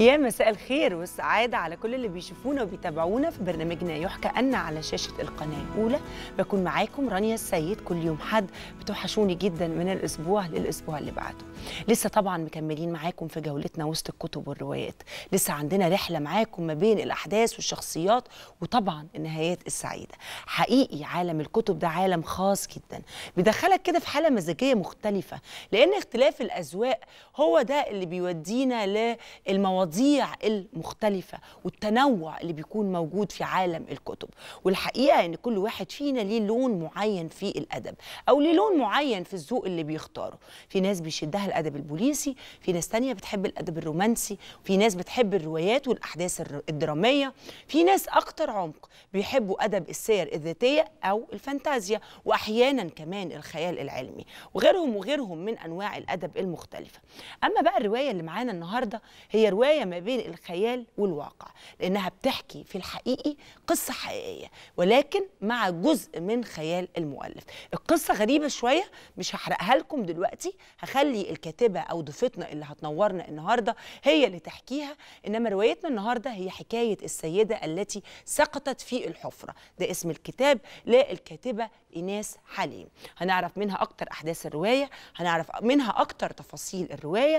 يا مساء الخير والسعادة على كل اللي بيشوفونا وبيتابعونا في برنامجنا يحكى أن على شاشة القناة الأولى بكون معاكم رانيا السيد كل يوم حد بتوحشوني جدا من الأسبوع للأسبوع اللي بعده لسه طبعا مكملين معاكم في جولتنا وسط الكتب والروايات لسه عندنا رحلة معاكم ما بين الأحداث والشخصيات وطبعا النهايات السعيدة حقيقي عالم الكتب ده عالم خاص جدا بيدخلك كده في حالة مزاجية مختلفة لأن اختلاف الأذواق هو ده اللي بيودينا للمواضيع المواضيع المختلفه والتنوع اللي بيكون موجود في عالم الكتب والحقيقه ان كل واحد فينا ليه لون معين في الادب او ليه لون معين في الذوق اللي بيختاره في ناس بيشدها الادب البوليسي في ناس تانية بتحب الادب الرومانسي في ناس بتحب الروايات والاحداث الدراميه في ناس اكتر عمق بيحبوا ادب السير الذاتيه او الفانتازيا واحيانا كمان الخيال العلمي وغيرهم وغيرهم من انواع الادب المختلفه اما بقى الروايه اللي معانا النهارده هي روايه مزايا ما بين الخيال والواقع لأنها بتحكي في الحقيقي قصة حقيقية ولكن مع جزء من خيال المؤلف القصة غريبة شوية مش هحرقها لكم دلوقتي هخلي الكاتبة أو ضيفتنا اللي هتنورنا النهاردة هي اللي تحكيها إنما روايتنا النهاردة هي حكاية السيدة التي سقطت في الحفرة ده اسم الكتاب للكاتبة إيناس حليم هنعرف منها أكتر أحداث الرواية هنعرف منها أكتر تفاصيل الرواية